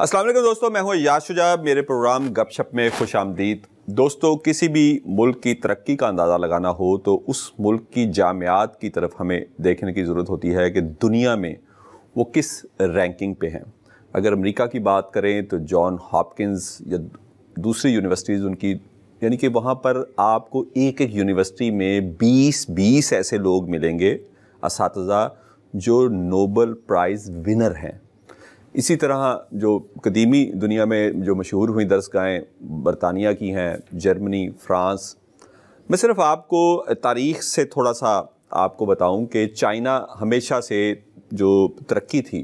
वालेकुम दोस्तों मैं हूँ याशुजा शुजा मेरे प्रोग्राम गपशप में खुश आमदीद दोस्तों किसी भी मुल्क की तरक्की का अंदाज़ा लगाना हो तो उस मुल्क की जामियात की तरफ हमें देखने की ज़रूरत होती है कि दुनिया में वो किस रैंकिंग पे हैं अगर अमेरिका की बात करें तो जॉन हॉपकिंस या दूसरी यूनिवर्सिटीज़ उनकी यानी कि वहाँ पर आपको एक एक यूनिवर्सिटी में बीस बीस ऐसे लोग मिलेंगे इस जो नोबल प्राइज़ विनर हैं इसी तरह जो कदीमी दुनिया में जो मशहूर हुई दर्सगाहें बरतानिया की हैं जर्मनी फ्रांस मैं सिर्फ आपको तारीख से थोड़ा सा आपको बताऊं कि चाइना हमेशा से जो तरक्की थी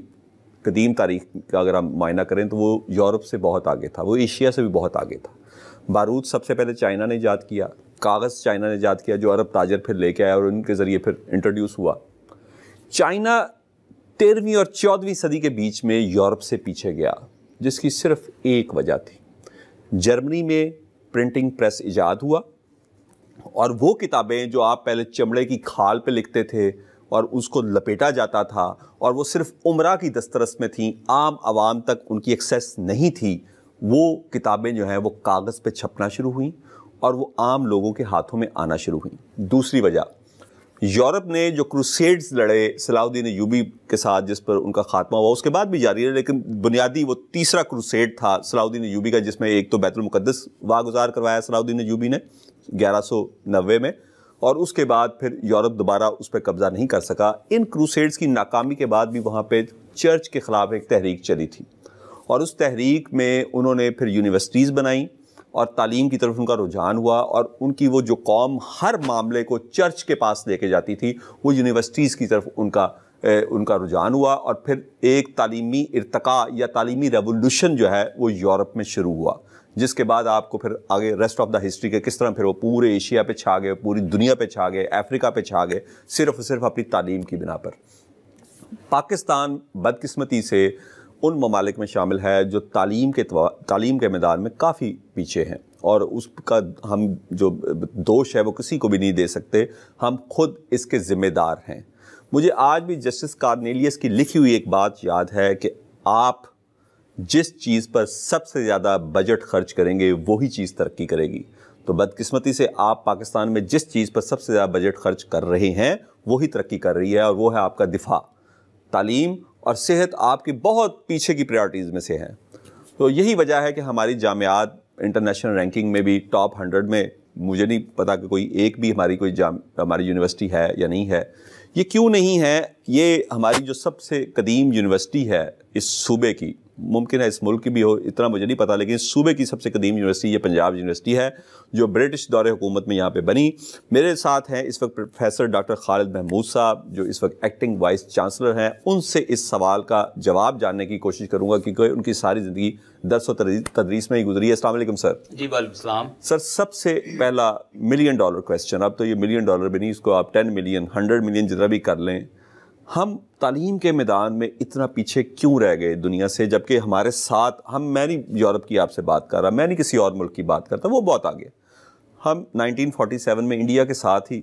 कदीम तारीख का अगर हम मायना करें तो वो यूरोप से बहुत आगे था वो एशिया से भी बहुत आगे था बारूद सबसे पहले चाइना ने ईजाद किया कागज़ चाइना ने ईजाद किया जो अरब ताजर फिर लेके आया और उनके ज़रिए फिर इंट्रोड्यूस हुआ चाइना तेरहवीं और चौदहवीं सदी के बीच में यूरोप से पीछे गया जिसकी सिर्फ एक वजह थी जर्मनी में प्रिंटिंग प्रेस इजाद हुआ और वो किताबें जो आप पहले चमड़े की खाल पे लिखते थे और उसको लपेटा जाता था और वो सिर्फ उमरा की दस्तरस में थी आम आवाम तक उनकी एक्सेस नहीं थी वो किताबें जो हैं वो कागज़ पे छपना शुरू हुई और वो आम लोगों के हाथों में आना शुरू हुई दूसरी वजह यूरोप ने जो क्रूसेड्स लड़े सलाउद्दीन यूबी के साथ जिस पर उनका खात्मा हुआ उसके बाद भी जारी है लेकिन बुनियादी वो तीसरा क्रूसेड था सलाउद्दीन यूबी का जिसमें एक तो बैतुलमक़दस वागुजार करवाया सलाउद्दीन यूबी ने ग्यारह में और उसके बाद फिर यूरोप दोबारा उस पर कब्ज़ा नहीं कर सका इन क्रूसेड्स की नाकामी के बाद भी वहाँ पर चर्च के ख़िलाफ़ एक तहरीक चली थी और उस तहरीक में उन्होंने फिर यूनिवर्सिटीज़ बनाई और तालीम की तरफ उनका रुझान हुआ और उनकी वो जो कौम हर मामले को चर्च के पास लेके जाती थी वो यूनिवर्सिटीज़ की तरफ उनका ए, उनका रुझान हुआ और फिर एक तालीमी इरतका या तालीमी रेवोल्यूशन जो है वो यूरोप में शुरू हुआ जिसके बाद आपको फिर आगे रेस्ट ऑफ द हिस्ट्री के किस तरह फिर वो पूरे एशिया पे छा गए पूरी दुनिया पे छा गए अफ्रीका पे छा गए सिर्फ और सिर्फ अपनी तालीम की बिना पर पाकिस्तान बदकिस्मती से उन ममालिक में शामिल है जो तालीम के तालीम के मैदान में काफ़ी पीछे हैं और उसका हम जो दोष है वो किसी को भी नहीं दे सकते हम खुद इसके ज़िम्मेदार हैं मुझे आज भी जस्टिस कार्नेलियस की लिखी हुई एक बात याद है कि आप जिस चीज़ पर सबसे ज़्यादा बजट खर्च करेंगे वही चीज़ तरक्की करेगी तो बदकिस्मती से आप पाकिस्तान में जिस चीज़ पर सबसे ज़्यादा बजट खर्च कर रहे हैं वही तरक्की कर रही है और वो है आपका दिफा तालीम और सेहत आपकी बहुत पीछे की प्रायोरिटीज़ में से है तो यही वजह है कि हमारी जामियात इंटरनेशनल रैंकिंग में भी टॉप हंड्रेड में मुझे नहीं पता कि कोई एक भी हमारी कोई जाम हमारी यूनिवर्सिटी है या नहीं है ये क्यों नहीं है ये हमारी जो सबसे कदीम यूनिवर्सिटी है इस सूबे की मुमकिन है इस मुल्क की भी हो इतना मुझे नहीं पता लेकिन सूबे की सबसे कदीम यूनिवर्सिटी ये पंजाब यूनिवर्सिटी है जो ब्रिटिश दौरे हुकूमत में यहाँ पर बनी मेरे साथ हैं इस वक्त प्रोफेसर डॉक्टर खालिद महमूद साहब जो इस वक्त एक्टिंग वाइस चांसलर हैं उनसे इस सवाल का जवाब जानने की कोशिश करूँगा क्योंकि उनकी सारी ज़िंदगी दरस तदरीस में ही गुजरी है असल सर जी वालेकाम सर सबसे पहला मिलियन डॉलर क्वेश्चन अब तो ये मिलियन डॉलर भी नहीं इसको आप टेन मिलियन हंड्रेड मिलियन जितना भी कर लें हम तालीम के मैदान में इतना पीछे क्यों रह गए दुनिया से जबकि हमारे साथ हम मैं नहीं यूरोप की आपसे बात कर रहा मैं नहीं किसी और मुल्क की बात करता वो बहुत आगे हम 1947 में इंडिया के साथ ही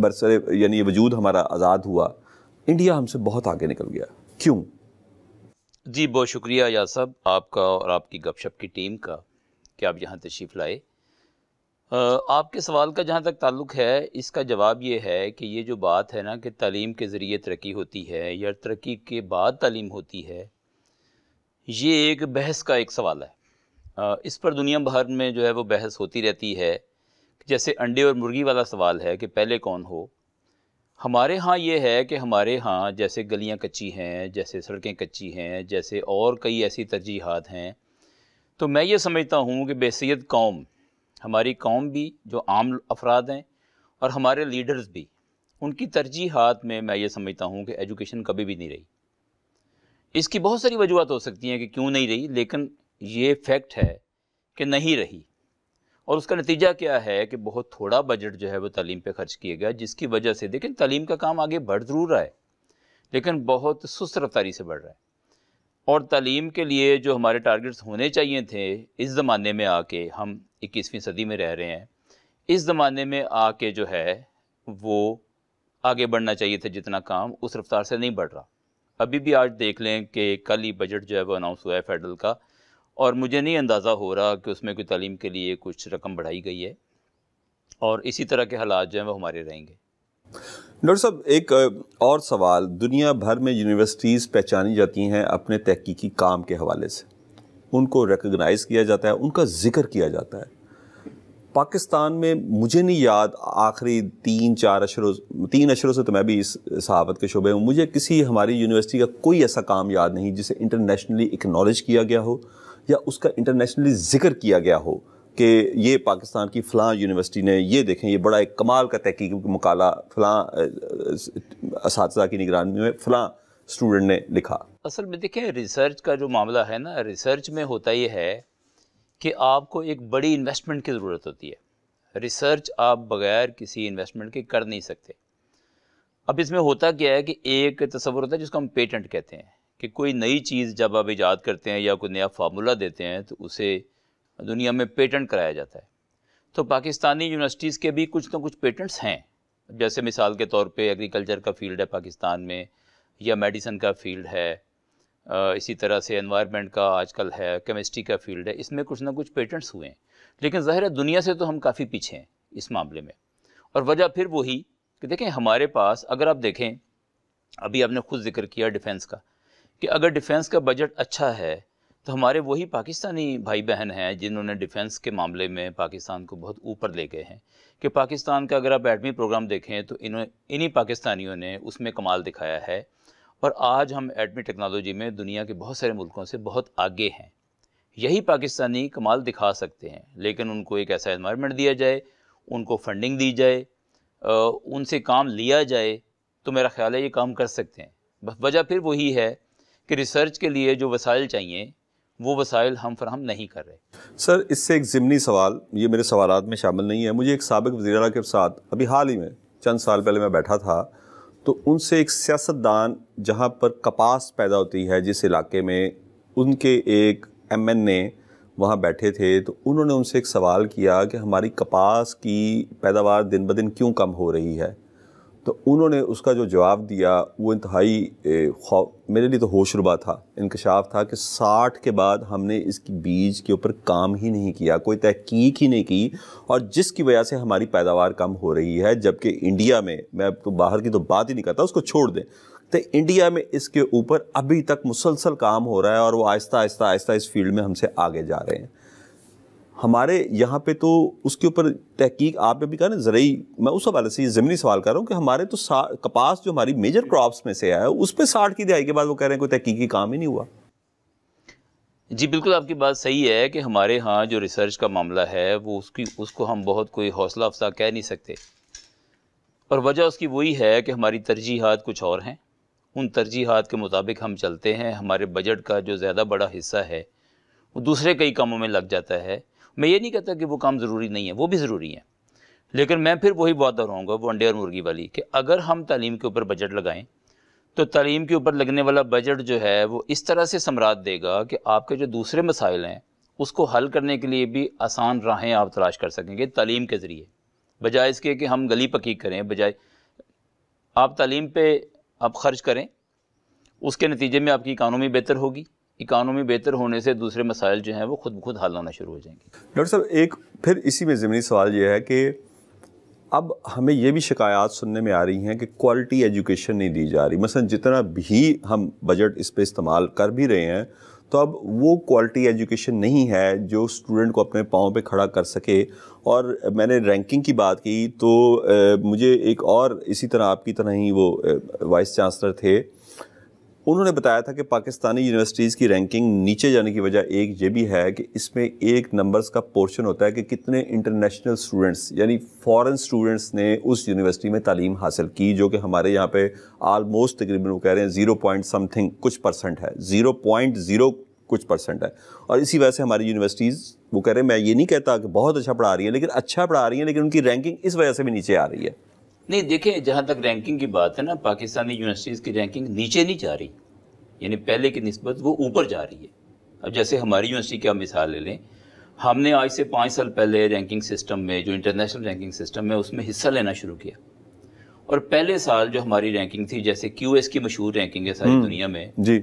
बरसरे यानी वजूद हमारा आज़ाद हुआ इंडिया हमसे बहुत आगे निकल गया क्यों जी बहुत शुक्रिया या सब आपका और आपकी गपशप की टीम का कि आप यहाँ तशीफ लाए आपके सवाल का जहाँ तक ताल्लुक़ है इसका जवाब ये है कि ये जो बात है ना कि तालीम के ज़रिए तरक्की होती है या तरक्की के बाद तालीम होती है ये एक बहस का एक सवाल है इस पर दुनिया भर में जो है वो बहस होती रहती है जैसे अंडे और मुर्गी वाला सवाल है कि पहले कौन हो हमारे यहाँ ये है कि हमारे यहाँ जैसे गलियाँ कच्ची हैं जैसे सड़कें कच्ची हैं जैसे और कई ऐसी तरजीहत हैं तो मैं ये समझता हूँ कि बेसीत कौम हमारी कौम भी जो आम अफराद हैं और हमारे लीडर्स भी उनकी तरजीहत में मैं ये समझता हूँ कि एजुकेशन कभी भी नहीं रही इसकी बहुत सारी वजूहत हो सकती हैं कि क्यों नहीं रही लेकिन ये फैक्ट है कि नहीं रही और उसका नतीजा क्या है कि बहुत थोड़ा बजट जो है वो तालीम पे खर्च किया गया जिसकी वजह से देखें तालीम का काम आगे बढ़ ज़रूर रहा है लेकिन बहुत सुस्त रफ्तारी से बढ़ रहा है और तालीम के लिए जो हमारे टारगेट्स होने चाहिए थे इस ज़माने में आके हम इक्कीसवीं सदी में रह रहे हैं इस ज़माने में आके जो है वो आगे बढ़ना चाहिए था जितना काम उस रफ्तार से नहीं बढ़ रहा अभी भी आज देख लें कि कल ही बजट जो है वो अनाउंस हुआ है फेडरल का और मुझे नहीं अंदाज़ा हो रहा कि उसमें कोई तालीम के लिए कुछ रकम बढ़ाई गई है और इसी तरह के हालात जो हैं वो हमारे रहेंगे डॉक्टर साहब एक और सवाल दुनिया भर में यूनिवर्सिटीज़ पहचानी जाती हैं अपने तहकीकी काम के हवाले से उनको रिकगनाइज़ किया जाता है उनका ज़िक्र किया जाता है पाकिस्तान में मुझे नहीं याद आखिरी तीन चार अशरों तीन अशरों से तो मैं भी इस सहावत के शुबे हूँ मुझे किसी हमारी यूनिवर्सिटी का कोई ऐसा काम याद नहीं जिसे इंटरनेशनली इकनॉलेज किया गया हो या उसका इंटरनेशनली ज़िक्र किया गया हो कि ये पाकिस्तान की फ़लाँ यूनिवर्सिटी ने ये देखें ये बड़ा एक कमाल का तहकीक मकाल फ़लाँ इस की निगरानी में फ़लाँ स्टूडेंट ने लिखा असल में देखें रिसर्च का जो मामला है ना रिसर्च में होता ये है कि आपको एक बड़ी इन्वेस्टमेंट की ज़रूरत होती है रिसर्च आप बगैर किसी इन्वेस्टमेंट के कर नहीं सकते अब इसमें होता क्या है कि एक तस्वर होता है जिसको हम पेटेंट कहते हैं कि कोई नई चीज़ जब आप ईजाद करते हैं या कोई नया फार्मूला देते हैं तो उसे दुनिया में पेटेंट कराया जाता है तो पाकिस्तानी यूनिवर्सिटीज़ के भी कुछ ना कुछ पेटेंट्स हैं जैसे मिसाल के तौर पे एग्रीकल्चर का फील्ड है पाकिस्तान में या मेडिसन का फील्ड है इसी तरह से एनवायरनमेंट का आजकल है केमिस्ट्री का फील्ड है इसमें कुछ ना कुछ पेटेंट्स हुए हैं लेकिन ज़ाहिर है दुनिया से तो हम काफ़ी पीछे हैं इस मामले में और वजह फिर वही कि देखें हमारे पास अगर आप देखें अभी आपने खुद जिक्र किया डिफेंस का कि अगर डिफेंस का बजट अच्छा है तो हमारे वही पाकिस्तानी भाई बहन हैं जिन्होंने डिफेंस के मामले में पाकिस्तान को बहुत ऊपर ले गए हैं कि पाकिस्तान का अगर आप एटमी प्रोग्राम देखें तो इन्हों इन्हीं पाकिस्तानियों ने उसमें कमाल दिखाया है और आज हम एटमी टेक्नोलॉजी में दुनिया के बहुत सारे मुल्कों से बहुत आगे हैं यही पाकिस्तानी कमाल दिखा सकते हैं लेकिन उनको एक ऐसा इन्वायरमेंट दिया जाए उनको फंडिंग दी जाए उनसे काम लिया जाए तो मेरा ख्याल है ये काम कर सकते हैं बस वजह फिर वही है कि रिसर्च के लिए जो वसाइल चाहिए वो वसाइल हम फ्राहम नहीं कर रहे सर इससे एक ज़िमनी सवाल ये मेरे सवाल में शामिल नहीं है मुझे एक सबक वजी के साथ अभी हाल ही में चंद साल पहले मैं बैठा था तो उनसे एक सियासतदान जहाँ पर कपास पैदा होती है जिस इलाके में उनके एक एम एन ए वहाँ बैठे थे तो उन्होंने उनसे एक सवाल किया कि हमारी कपास की पैदावार दिन ब दिन क्यों कम हो रही है तो उन्होंने उसका जो जवाब दिया वो इंतहाई मेरे लिए तो होशरुबा था इंकशाफ था कि साठ के बाद हमने इसकी बीज के ऊपर काम ही नहीं किया कोई तहकीक ही नहीं की और जिसकी वजह से हमारी पैदावार कम हो रही है जबकि इंडिया में मैं तो बाहर की तो बात ही नहीं करता उसको छोड़ दें तो इंडिया में इसके ऊपर अभी तक मुसलसल काम हो रहा है और वो आहिस्ता आहिस्ता आहिस्ता इस फील्ड में हमसे आगे जा रहे हैं हमारे यहाँ पे तो उसके ऊपर तहकीक आपने भी कहा ना ज़रूरी मैं उस हवाले से ज़मीनी सवाल कर रहा हूँ कि हमारे तो कपास जो हमारी मेजर क्रॉप्स में से है उस पर साठ की दिहाई के बाद वो कह रहे हैं कोई तहकीकी काम ही नहीं हुआ जी बिल्कुल आपकी बात सही है कि हमारे यहाँ जो रिसर्च का मामला है वो उसकी उसको हम बहुत कोई हौसला अफजा कह नहीं सकते और वजह उसकी वही है कि हमारी तरजीहत कुछ और हैं उन तरजीहत के मुताबिक हम चलते हैं हमारे बजट का जो ज़्यादा बड़ा हिस्सा है वो दूसरे कई कामों में लग जाता है मैं ये नहीं कहता कि वो काम ज़रूरी नहीं है वो भी ज़रूरी है लेकिन मैं फिर वही बात दोहराऊँगा वनडे और मुर्गी वाली कि अगर हम तालीम के ऊपर बजट लगाएँ तो तालीम के ऊपर लगने वाला बजट जो है वो इस तरह से समरात देगा कि आपके जो दूसरे मसाइल हैं उसको हल करने के लिए भी आसान राहें आप तलाश कर सकेंगे तालीम के ज़रिए बजाय इसके कि हम गली पकी करें बजाय आप तालीम पे आप ख़र्च करें उसके नतीजे में आपकी इकानमी बेहतर होगी इकानमी बेहतर होने से दूसरे मसाइल जो हैं वो खुद ब खुद हल होना शुरू हो जाएंगे डॉक्टर साहब एक फिर इसी में ज़मीनी सवाल ये है कि अब हमें ये भी शिकायत सुनने में आ रही हैं कि क्वालिटी एजुकेशन नहीं दी जा रही मसलन जितना भी हम बजट इस पर इस्तेमाल कर भी रहे हैं तो अब वो क्वालिटी एजुकेशन नहीं है जो स्टूडेंट को अपने पाँव पे खड़ा कर सके और मैंने रैंकिंग की बात की तो मुझे एक और इसी तरह आपकी तरह ही वो वाइस चांसलर थे उन्होंने बताया था कि पाकिस्तानी यूनिवर्सिटीज़ की रैंकिंग नीचे जाने की वजह एक ये भी है कि इसमें एक नंबर्स का पोर्शन होता है कि कितने इंटरनेशनल स्टूडेंट्स यानी फॉरेन स्टूडेंट्स ने उस यूनिवर्सिटी में तालीम हासिल की जो कि हमारे यहाँ पे आलमोस्ट तकरीबन वो कह रहे हैं ज़ीरो पॉइंट समथिंग कुछ परसेंट है ज़ीरो पॉइंट ज़ीरो कुछ परसेंट है और इसी वजह से हमारी यूनिवर्सिटीज़ वो कह रहे हैं मैं ये नहीं कहता कि बहुत अच्छा पढ़ा रही है लेकिन अच्छा पढ़ा रही है लेकिन उनकी रैंकिंग इस वजह से भी नीचे आ रही है नहीं देखिए जहाँ तक रैंकिंग की बात है ना पाकिस्तानी यूनिवर्सिटीज़ की रैंकिंग नीचे नहीं जा रही यानी पहले की नस्बत वो ऊपर जा रही है अब जैसे हमारी यूनिवर्सिटी की आप मिसाल ले लें हमने आज से पाँच साल पहले रैंकिंग सिस्टम में जो इंटरनेशनल रैंकिंग सिस्टम है उसमें हिस्सा लेना शुरू किया और पहले साल जो हमारी रैंकिंग थी जैसे क्यू एस की मशहूर रैंकिंग है सारी हम्म, दुनिया में जी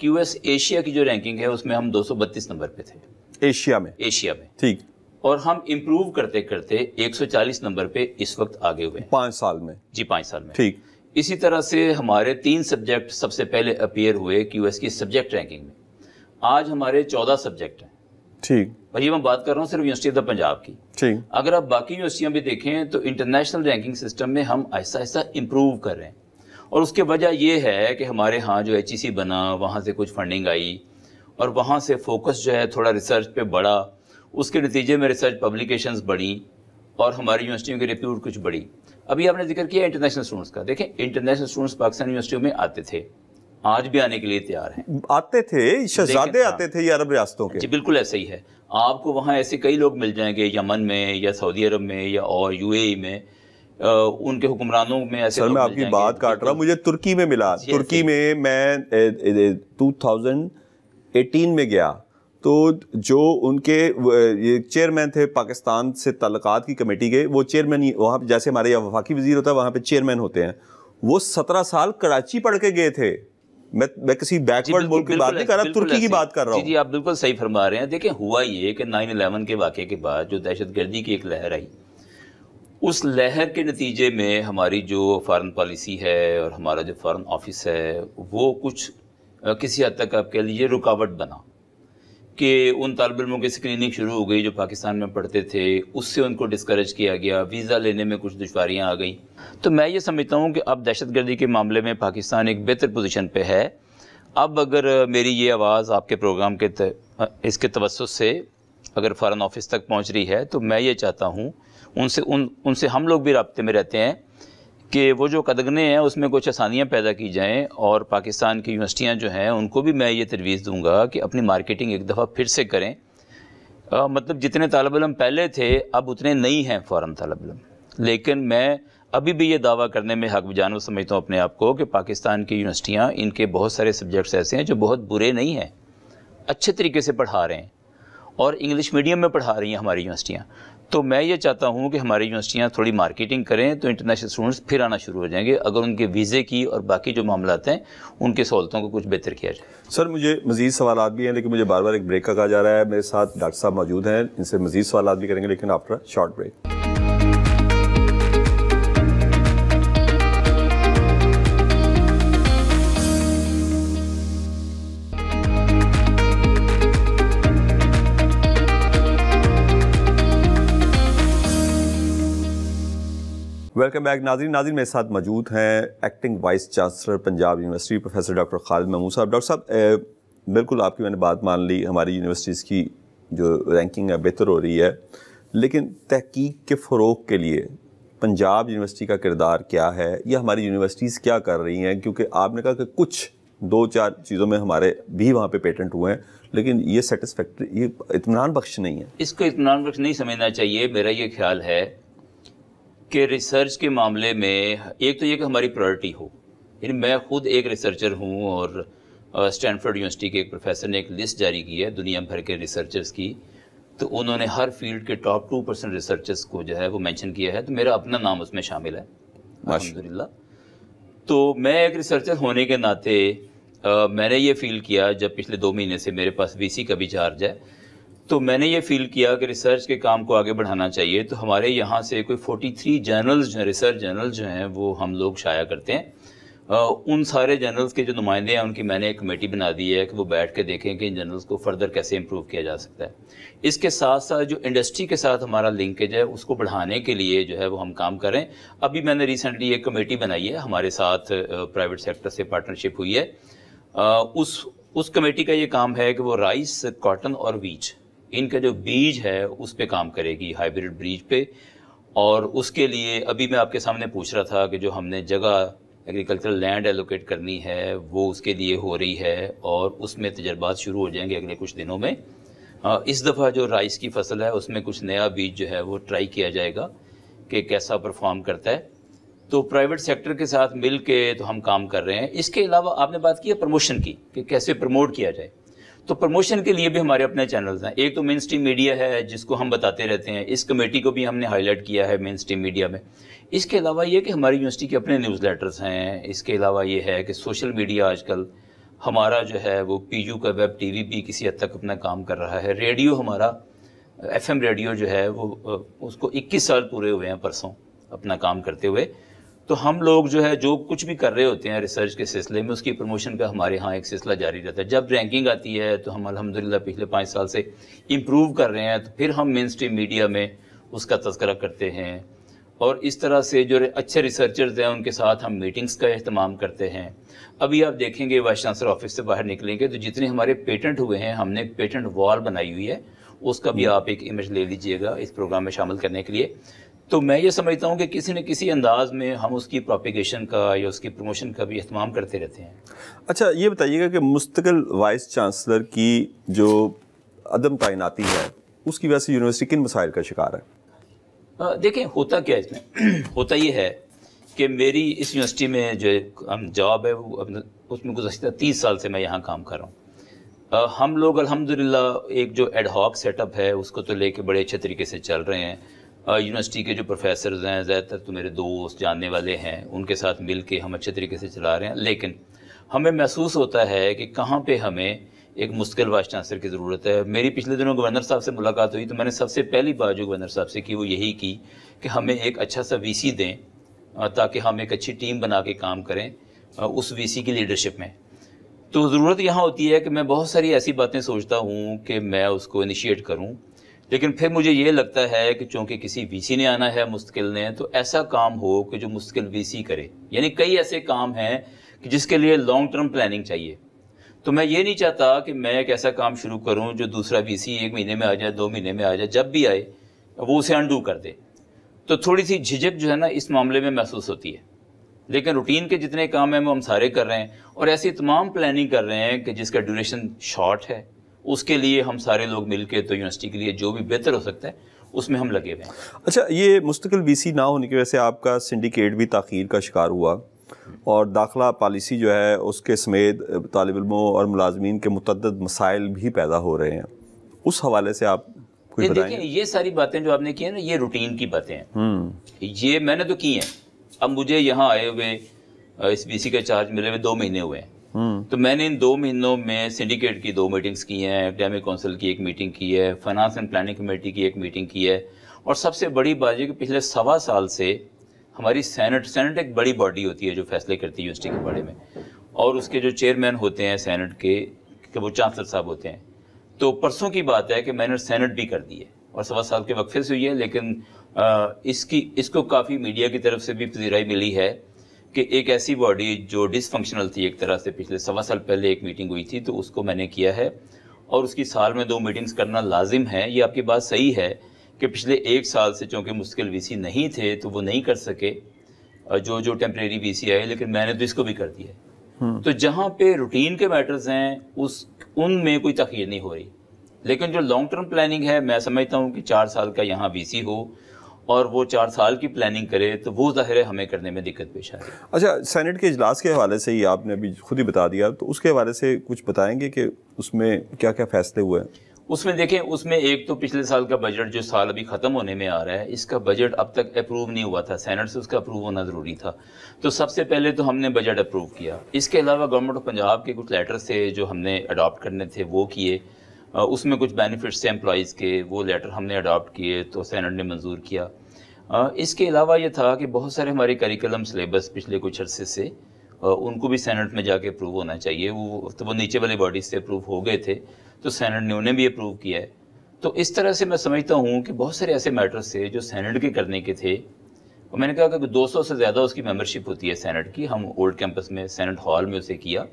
क्यू एस एशिया की जो रैंकिंग है उसमें हम दो नंबर पर थे एशिया में एशिया में ठीक और हम इम्प्रूव करते करते 140 नंबर पे इस वक्त आगे हुए पांच साल में जी पांच साल में ठीक इसी तरह से हमारे तीन सब्जेक्ट सबसे पहले अपियर हुए क्यू की सब्जेक्ट रैंकिंग में आज हमारे चौदह सब्जेक्ट हैं ठीक और ये मैं बात कर रहा हूँ सिर्फ यूनिवर्सिटी ऑफ पंजाब की ठीक अगर आप बाकी यूनिवर्सिटियां भी देखें तो इंटरनेशनल रैंकिंग सिस्टम में हम ऐसा ऐसा इम्प्रूव कर रहे हैं और उसके वजह यह है कि हमारे यहाँ जो एच e बना वहाँ से कुछ फंडिंग आई और वहाँ से फोकस जो है थोड़ा रिसर्च पे बढ़ा उसके नतीजे में रिसर्च पब्लिकेशन बढ़ी और हमारी यूनिवर्सिटियों की रिप्यूट कुछ बढ़ी अभी आपने जिक्र किया इंटरनेशनल स्टूडेंट्स का देखें इंटरनेशनल स्टूडेंट्स पाकिस्तान यूनिवर्सिटियों में आते थे आज भी आने के लिए तैयार हैं आते थे शहजादे आते हाँ। थे ये अरब रियासतों के जी बिल्कुल ऐसे ही है आपको वहाँ ऐसे कई लोग मिल जाएंगे यमन में या सऊदी अरब में या और यू में उनके हुक्मरानों में ऐसे सर मैं आपकी बात काट रहा हूँ मुझे तुर्की में मिला तुर्की में मैं 2018 में गया तो जो उनके ये चेयरमैन थे पाकिस्तान से तलक़ात की कमेटी के वो चेयरमैन ही वहाँ जैसे हमारे यहाँ वफाकी वजीर होता है वहाँ पर चेयरमैन होते हैं वो सत्रह साल कराची पढ़ के गए थे मैं मैं किसी बैकवर्ड मुल्क की बात नहीं कर रहा तुर्की की बात कर रहा हूँ जी, जी आप बिल्कुल सही फरमा रहे हैं देखें हुआ ये कि नाइन अलेवन के वाक़े के बाद जो दहशत गर्दी की एक लहर आई उस लहर के नतीजे में हमारी जो फॉरेन पॉलिसी है और हमारा जो फॉरेन ऑफिस है वो कुछ किसी हद तक आप कह लीजिए रुकावट बना कि उन तलबिलों की स्क्रीनिंग शुरू हो गई जो पाकिस्तान में पढ़ते थे उससे उनको डिस्करेज किया गया वीज़ा लेने में कुछ दुशारियाँ आ गई तो मैं ये समझता हूँ कि अब दहशत गर्दी के मामले में पाकिस्तान एक बेहतर पोजिशन पर है अब अगर मेरी ये आवाज़ आपके प्रोग्राम के त, इसके तवसत से अगर फ़ारन ऑफिस तक पहुँच रही है तो मैं ये चाहता हूँ उनसे उन उनसे हम लोग भी रबते में रहते हैं कि वो जो कदगने हैं उसमें कुछ आसानियाँ पैदा की जाएँ और पाकिस्तान की यूनिवर्सिटियाँ जो हैं उनको भी मैं ये तरवीज़ दूँगा कि अपनी मार्केटिंग एक दफ़ा फिर से करें आ, मतलब जितने तालब पहले थे अब उतने नहीं हैं तलब तालब लेकिन मैं अभी भी ये दावा करने में हक जानव समझता हूँ अपने आप को कि पाकिस्तान की यूनिवर्सिटियाँ इनके बहुत सारे सब्जेक्ट्स ऐसे हैं जो बहुत बुरे नहीं हैं अच्छे तरीके से पढ़ा रहे हैं और इंग्लिश मीडियम में पढ़ा रही हैं हमारी यूनिवर्सिटियाँ तो मैं ये चाहता हूँ कि हमारी यूनिवर्सिटियाँ थोड़ी मार्केटिंग करें तो इंटरनेशनल स्टूडेंट्स फिर आना शुरू हो जाएंगे अगर उनके वीज़े की और बाकी जो मामला हैं उनके सहूलतों को कुछ बेहतर किया जाए सर मुझे मजीद सवाल भी हैं लेकिन मुझे बार बार एक ब्रेक का कहा जा रहा है मेरे साथ डॉक्टर साहब मौजूद हैं इनसे मजीद सवाल भी करेंगे लेकिन after short break welcome back नाजी नाजी मेरे साथ मौजूद हैं acting vice chancellor Punjab university professor doctor Khalid Mahmood साहब डॉक्टर साहब बिल्कुल आपकी मैंने बात मान ली हमारी यूनिवर्सिटीज़ की जो रैंकिंग है बेहतर हो रही है लेकिन तहकीक के फ़रोग के लिए पंजाब यूनिवर्सिटी का किरदार क्या है या हमारी यूनिवर्सिटीज़ क्या कर रही हैं क्योंकि आपने कहा कि कुछ दो चार चीज़ों में हमारे भी वहाँ पे पेटेंट हुए हैं लेकिन ये सेटिस्फैक्ट्री ये इतमान बख्श नहीं है इसको इतमान बख्श नहीं समझना चाहिए मेरा ये ख्याल है कि रिसर्च के मामले में एक तो ये कि हमारी प्रायोरिटी हो यानी मैं खुद एक रिसर्चर हूँ और स्टैनफोर्ड यूनिवर्सिटी के एक प्रोफेसर ने एक लिस्ट जारी की है दुनिया भर के रिसर्चर्स की तो उन्होंने हर फील्ड के टॉप टू परसेंट रिसर्चर्स को जो है वो मेंशन किया है तो मेरा अपना नाम उसमें शामिल है अलहमदिल्ला तो मैं एक रिसर्चर होने के नाते आ, मैंने ये फील किया जब पिछले दो महीने से मेरे पास वी का भी चार्ज है तो मैंने ये फील किया कि रिसर्च के काम को आगे बढ़ाना चाहिए तो हमारे यहाँ से कोई 43 जर्नल्स जो रिसर्च जर्नल जो हैं वो हम लोग शाया करते हैं आ, उन सारे जर्नल्स के जो नुमाइंदे हैं उनकी मैंने एक कमेटी बना दी है कि वो बैठ के देखें कि इन जर्नल्स को फर्दर कैसे इम्प्रूव किया जा सकता है इसके साथ साथ जो इंडस्ट्री के साथ हमारा लिंकेज है उसको बढ़ाने के लिए जो है वो हम काम करें अभी मैंने रिसेंटली एक कमेटी बनाई है हमारे साथ प्राइवेट सेक्टर से पार्टनरशिप हुई है उस उस कमेटी का ये काम है कि वो राइस कॉटन और वीच इनका जो बीज है उस पर काम करेगी हाइब्रिड ब्रीज पे और उसके लिए अभी मैं आपके सामने पूछ रहा था कि जो हमने जगह एग्रीकल्चरल लैंड एलोकेट करनी है वो उसके लिए हो रही है और उसमें तजर्बात शुरू हो जाएंगे अगले कुछ दिनों में हाँ, इस दफ़ा जो राइस की फसल है उसमें कुछ नया बीज जो है वो ट्राई किया जाएगा कि कैसा परफॉर्म करता है तो प्राइवेट सेक्टर के साथ मिल के तो हम काम कर रहे हैं इसके अलावा आपने बात की है प्रमोशन की कि कैसे प्रमोट किया जाए तो प्रमोशन के लिए भी हमारे अपने चैनल्स हैं एक तो मेन स्ट्रीम मीडिया है जिसको हम बताते रहते हैं इस कमेटी को भी हमने हाईलाइट किया है मेन स्ट्रीम मीडिया में इसके अलावा ये कि हमारी यूनिवर्सिटी के अपने न्यूज़ लेटर्स हैं इसके अलावा ये है कि सोशल मीडिया आजकल हमारा जो है वो पी यू का वेब टी वी भी किसी हद तक अपना काम कर रहा है रेडियो हमारा एफ एम रेडियो जो है वो उसको इक्कीस साल पूरे हुए हैं परसों अपना काम करते हुए तो हम लोग जो है जो कुछ भी कर रहे होते हैं रिसर्च के सिलसिले में उसकी प्रमोशन का हमारे यहाँ एक सिलसिला जारी रहता है जब रैंकिंग आती है तो हम अलहमदिल्ला पिछले पाँच साल से इम्प्रूव कर रहे हैं तो फिर हम मेन स्ट्रीम मीडिया में उसका तस्करा करते हैं और इस तरह से जो अच्छे रिसर्चर्स हैं उनके साथ हम मीटिंग्स का अहतमाम करते हैं अभी आप देखेंगे वाइस चांसलर ऑफिस से बाहर निकलेंगे तो जितने हमारे पेटेंट हुए हैं हमने पेटेंट वॉल बनाई हुई है उसका भी आप एक इमेज ले लीजिएगा इस प्रोग्राम में शामिल करने के लिए तो मैं ये समझता हूँ कि किसी न किसी अंदाज में हम उसकी प्रोपिगेशन का या उसकी प्रमोशन का भी अहतमाम करते रहते हैं अच्छा ये बताइएगा कि मुस्तकिल वाइस चांसलर की जो अदम तैनाती है उसकी वजह से यूनिवर्सिटी किन मसाइल का शिकार है देखें होता क्या इसमें होता ये है कि मेरी इस यूनिवर्सिटी में जो हम जॉब है वो उसमें गुजशत तीस साल से मैं यहाँ काम कर रहा हूँ हम लोग अलहमदिल्ला एक जो एडहॉक सेटअप है उसको तो लेके बड़े अच्छे तरीके से चल रहे हैं यूनिवर्सिटी के जो प्रोफेसर हैं ज़्यादातर तो मेरे दोस्त जानने वाले हैं उनके साथ मिल के हम अच्छे तरीके से चला रहे हैं लेकिन हमें महसूस होता है कि कहाँ पर हमें एक मुश्किल वाइस चांसलर की ज़रूरत है मेरी पिछले दिनों गवर्नर साहब से मुलाकात हुई तो मैंने सबसे पहली बात जो गवर्नर साहब से की वो यही की कि हमें एक अच्छा सा वीसी दें ताकि हम एक अच्छी टीम बना के काम करें उस वीसी की लीडरशिप में तो ज़रूरत यहाँ होती है कि मैं बहुत सारी ऐसी बातें सोचता हूँ कि मैं उसको इनिशिएट करूँ लेकिन फिर मुझे ये लगता है कि चूंकि किसी वीसी ने आना है मुस्तकिल ने तो ऐसा काम हो कि जो मुस्तकिल वीसी करे यानी कई ऐसे काम हैं कि जिसके लिए लॉन्ग टर्म प्लानिंग चाहिए तो मैं ये नहीं चाहता कि मैं एक ऐसा काम शुरू करूं जो दूसरा वीसी एक महीने में आ जाए दो महीने में आ जाए जब भी आए वो उसे अंडू कर दे तो थोड़ी सी झिझक जो है ना इस मामले में महसूस होती है लेकिन रूटीन के जितने काम हैं वो हम सारे कर रहे हैं और ऐसी तमाम प्लानिंग कर रहे हैं कि जिसका ड्यूरेशन शॉर्ट है उसके लिए हम सारे लोग मिल के तो यूनिवर्सिटी के लिए जो भी बेहतर हो सकता है उसमें हम लगे हुए हैं अच्छा ये मुस्तकिल वीसी ना होने की वजह से आपका सिंडिकेट भी तखीर का शिकार हुआ और दाखिला पॉलिसी जो है उसके समेत तालब और मुलाजमीन के मतद मसाइल भी पैदा हो रहे हैं उस हवाले से आप ये देखिए ये सारी बातें जो आपने की हैं ना ये रूटीन की बातें हैं हम्म। ये मैंने तो की हैं अब मुझे यहाँ आए हुए इस बीसी के चार्ज मिले हुए दो महीने हुए हैं तो मैंने इन दो महीनों में सिंडिकेट की दो मीटिंग्स की हैं एकेडमिक काउंसिल की एक मीटिंग की है फाइनेंस एंड प्लानिंग कमेटी की एक मीटिंग की है और सबसे बड़ी बात यह कि पिछले सवा साल से हमारी सैनट सेनेट एक बड़ी बॉडी होती है जो फैसले करती है यूनिवर्सिटी के बारे में और उसके जो चेयरमैन होते हैं सैनट के कि वो चांसलर साहब होते हैं तो परसों की बात है कि मैंने सैनट भी कर दी है और सवा साल के वक्फे से हुई है लेकिन आ, इसकी इसको काफ़ी मीडिया की तरफ से भी पजीराई मिली है कि एक ऐसी बॉडी जो डिसफंक्शनल थी एक तरह से पिछले सवा साल पहले एक मीटिंग हुई थी तो उसको मैंने किया है और उसकी साल में दो मीटिंग्स करना लाजिम है ये आपकी बात सही है कि पिछले एक साल से चूँकि मुश्किल वीसी नहीं थे तो वो नहीं कर सके जो जो टेम्प्रेरी वीसी आए लेकिन मैंने तो इसको भी कर दिया हम्म। तो जहाँ पे रूटीन के मैटर्स हैं उस उनमें कोई तखीर नहीं हो रही लेकिन जो लॉन्ग टर्म प्लानिंग है मैं समझता हूँ कि चार साल का यहाँ सी हो और वो चार साल की प्लानिंग करे तो वो ज़ाहिर है हमें करने में दिक्कत पेश आए अच्छा सैनेट के अजलास के हवाले से ही आपने अभी खुद ही बता दिया तो उसके हवाले से कुछ बताएंगे कि उसमें क्या क्या फ़ैसले हुए हैं उसमें देखें उसमें एक तो पिछले साल का बजट जो साल अभी ख़त्म होने में आ रहा है इसका बजट अब तक अप्रूव नहीं हुआ था सैनट से उसका अप्रूव होना ज़रूरी था तो सबसे पहले तो हमने बजट अप्रूव किया इसके अलावा गवर्नमेंट ऑफ पंजाब के कुछ लेटर थे जो हमने अडॉप्ट करने थे वो किए उसमें कुछ बेनिफिट्स थे एम्प्लॉज़ के वो लेटर हमने अडॉप्ट किए तो सैनट ने मंजूर किया इसके अलावा ये था कि बहुत सारे हमारे करिकुलम सिलेबस पिछले कुछ अर्से से उनको भी सैनट में जाके अप्रूव होना चाहिए वो तो वो नीचे वाले बॉडीज से अप्रूव हो गए थे तो सैनट ने उन्हें भी अप्रूव किया है तो इस तरह से मैं समझता हूँ कि बहुत सारे ऐसे मैटर्स थे जो सैनट के करने के थे और मैंने कहा कि 200 से ज़्यादा उसकी मेंबरशिप होती है सैनट की हम ओल्ड कैंपस में सैनट हॉल में उसे किया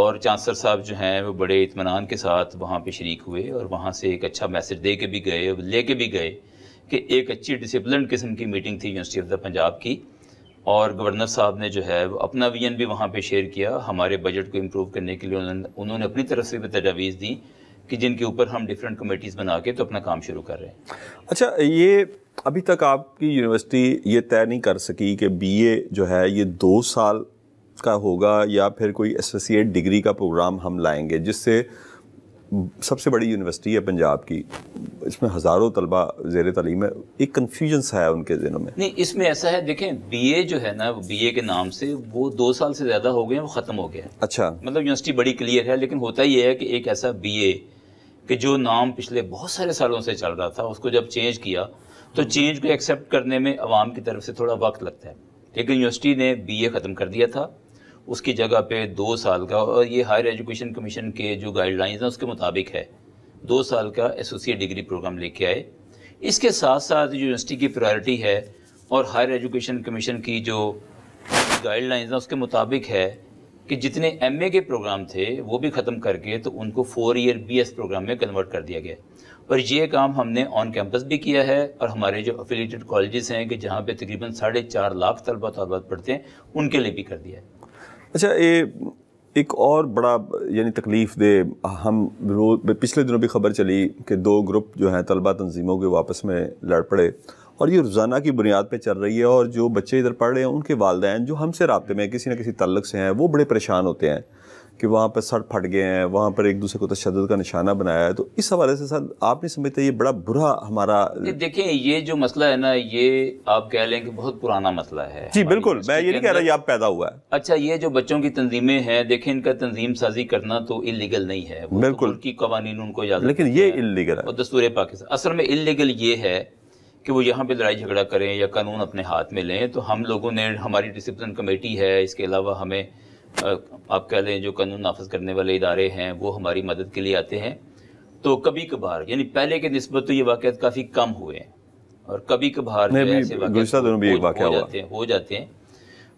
और चांसलर साहब जो हैं वो बड़े इतमान के साथ वहाँ पे शरीक हुए और वहाँ से एक अच्छा मैसेज दे के भी गए ले के भी गए कि एक अच्छी डिसिप्लिन किस्म की मीटिंग थी यूनिवर्सिटी ऑफ द पंजाब की और गवर्नर साहब ने जो है वो अपना विजन भी वहाँ पे शेयर किया हमारे बजट को इम्प्रूव करने के लिए उन्होंने उन्होंने अपनी तरफ से भी तजावीज़ दी कि जिनके ऊपर हम डिफरेंट कमेटीज़ बना के तो अपना काम शुरू कर रहे हैं अच्छा ये अभी तक आपकी यूनिवर्सिटी ये तय नहीं कर सकी कि बीए जो है ये दो साल का होगा या फिर कोई एसोसिएट डिग्री का प्रोग्राम हम लाएंगे जिससे सबसे बड़ी यूनिवर्सिटी है पंजाब की इसमें हज़ारों तलबा जेर तलीम है एक कन्फ्यूजन सा है उनके दिनों में नहीं इसमें ऐसा है देखें बीए जो है ना बीए के नाम से वो दो साल से ज़्यादा हो गए हैं वो ख़त्म हो गया अच्छा मतलब यूनिवर्सिटी बड़ी क्लियर है लेकिन होता ये है कि एक ऐसा ए कि जो नाम पिछले बहुत सारे सालों से चल रहा था उसको जब चेंज किया तो चेंज को एक्सेप्ट करने में आवाम की तरफ से थोड़ा वक्त लगता है लेकिन यूनिवर्सिटी ने ए ख़त्म कर दिया था उसकी जगह पे दो साल का और ये हायर एजुकेशन कमीशन के जो गाइडलाइंस हैं उसके मुताबिक है दो साल का एसोसिएट डिग्री प्रोग्राम लेके आए इसके साथ साथ यूनिवर्सिटी की प्रायोरिटी है और हायर एजुकेशन कमीशन की जो गाइडलाइंस हैं उसके मुताबिक है कि जितने एम के प्रोग्राम थे वो भी ख़त्म करके तो उनको फोर ईयर बी प्रोग्राम में कन्वर्ट कर दिया गया और ये काम हमने ऑन कैंपस भी किया है और हमारे जो अफिलेटेड कॉलेजेस हैं कि जहाँ पे तकरीबन साढ़े चार लाख तलबा तलबात पढ़ते हैं उनके लिए भी कर दिया है अच्छा ये एक और बड़ा यानी तकलीफ़ दे हम रोज पिछले दिनों भी खबर चली कि दो ग्रुप जो हैं तलबा तनजीमों के वापस में लड़ पड़े और ये रोज़ाना की बुनियाद पर चल रही है और जो बच्चे इधर पढ़ रहे हैं उनके वालदे जो हमसे रबते में किसी न किसी तल्लक से हैं वो बड़े परेशान होते हैं कि वहाँ पर सर फट गए हैं वहाँ पर एक दूसरे को तशद का निशाना बनाया है तो इस हवाले से सर आप नहीं समझते ये बड़ा बुरा हमारा देखिए ये जो मसला है ना ये आप कह लें कि बहुत पुराना मसला है जी बिल्कुल मैं ये नहीं कह रहा ये आप पैदा हुआ है अच्छा ये जो बच्चों की तंजीमें हैं देखें इनका तंजीम साजी करना तो इलीगल नहीं है तो बिल्कुल की कवानी उनको याद लेकिन ये इलीगल है दस्तूर पाकिस्तान असल में इलीगल ये है कि वो यहाँ पे लड़ाई झगड़ा करें या कानून अपने हाथ में लें तो हम लोगों ने हमारी डिसिप्लिन कमेटी है इसके अलावा हमें आप कह लें जो कानून नाफज करने वाले इदारे हैं वो हमारी मदद के लिए आते हैं तो कभी कभार यानी पहले के नस्बत तो ये वाक़ काफ़ी कम हुए हैं और कभी कभार हो जाते हैं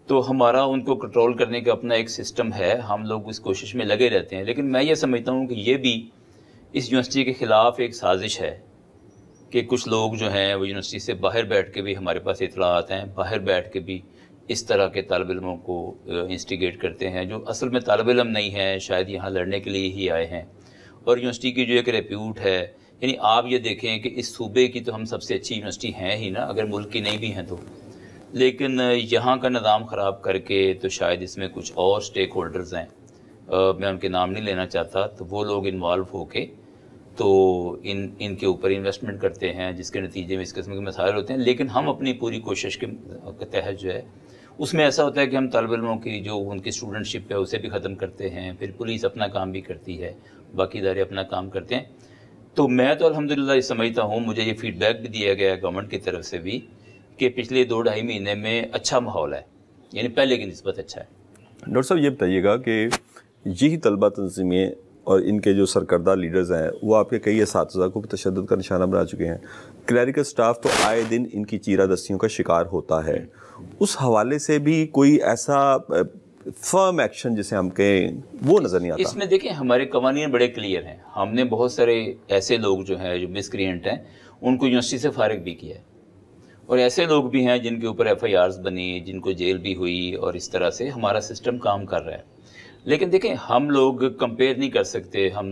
तो हमारा उनको कंट्रोल करने का अपना एक सिस्टम है हम लोग इस कोशिश में लगे रहते हैं लेकिन मैं ये समझता हूँ कि ये भी इस यूनिवर्सिटी के ख़िलाफ़ एक साजिश है कि कुछ लोग जो हैं वो यूनिवर्सिटी से बाहर बैठ के भी हमारे पास आते हैं बाहर बैठ के भी इस तरह के तलब इलमों को इंस्टिगेट करते हैं जो असल में तलब इलम नहीं है शायद यहाँ लड़ने के लिए ही आए हैं और यूनिवर्सिटी की जो एक रेप्यूट है यानी आप ये देखें कि इस सूबे की तो हम सबसे अच्छी यूनिवर्सिटी हैं ही ना अगर मुल्क की नहीं भी हैं तो लेकिन यहाँ का निज़ाम ख़राब करके तो शायद इसमें कुछ और स्टेक होल्डर्स हैं मैं उनके नाम नहीं लेना चाहता तो वो लोग इन्वॉल्व होके तो इन इनके ऊपर इन्वेस्टमेंट करते हैं जिसके नतीजे में इस किस्म के मसाइल होते हैं लेकिन हम अपनी पूरी कोशिश के तहत जो है उसमें ऐसा होता है कि हम इलमों की जो उनकी स्टूडेंटशिप है उसे भी ख़त्म करते हैं फिर पुलिस अपना काम भी करती है बाकी इदारे अपना काम करते हैं तो मैं तो अलहमदिल्ला समझता हूँ मुझे ये फीडबैक भी दिया गया है गवर्नमेंट की तरफ से भी कि पिछले दो ढाई महीने में अच्छा माहौल है यानी पहले की नस्बत अच्छा है डॉक्टर साहब ये बताइएगा कि यही तलबा तनजीमें और इनके जो सरकर्दा लीडर्स हैं वो आपके कई इस को भी तशद का निशाना बना चुके हैं क्लैरिकल स्टाफ तो आए दिन इनकी चीरा दस्तियों का शिकार होता है उस हवाले से भी कोई ऐसा फर्म एक्शन जिसे हम कहें वो नज़र नहीं आता इसमें देखें हमारे कवानीन बड़े क्लियर हैं हमने बहुत सारे ऐसे लोग जो हैं जो मिसक्रियंट हैं उनको यूनिवर्सिटी से फारग भी किया है और ऐसे लोग भी हैं जिनके ऊपर एफ आई आर्स बने जिनको जेल भी हुई और इस तरह से हमारा सिस्टम काम कर रहा है लेकिन देखें हम लोग कंपेयर नहीं कर सकते हम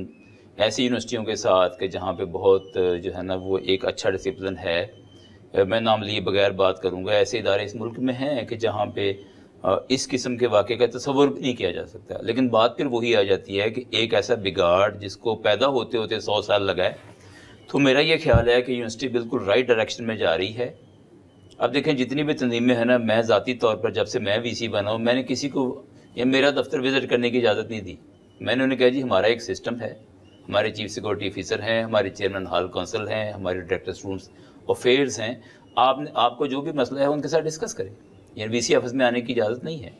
ऐसी यूनिवर्सिटियों के साथ कि जहाँ पे बहुत जो है ना वो एक अच्छा डिसिप्लिन है मैं नाम लिए बगैर बात करूँगा ऐसे इदारे इस मुल्क में हैं कि जहाँ पे इस किस्म के वाक़े का तस्वर भी नहीं किया जा सकता लेकिन बात फिर वही आ जाती है कि एक ऐसा बिगाड़ जिसको पैदा होते होते सौ साल लगाए तो मेरा ये ख्याल है कि यूनिवर्सिटी बिल्कुल राइट डायरेक्शन में जा रही है अब देखें जितनी भी तंजीमें हैं ना मैं ज़ाती तौर पर जब से मैं वी सी बना हूँ मैंने किसी को या मेरा दफ्तर विज़िट करने की इजाज़त नहीं दी मैंने उन्हें कहा जी हमारा एक सिस्टम है हमारे चीफ सिक्योरिटी ऑफिसर हैं हमारे चेयरमैन हाल काउंसिल हैं हमारे डायरेक्टर स्टूडेंट्स अफेयर्स हैं आपने आपको जो भी मसला है उनके साथ डिस्कस करें यानी वी सी ऑफिस में आने की इजाज़त नहीं है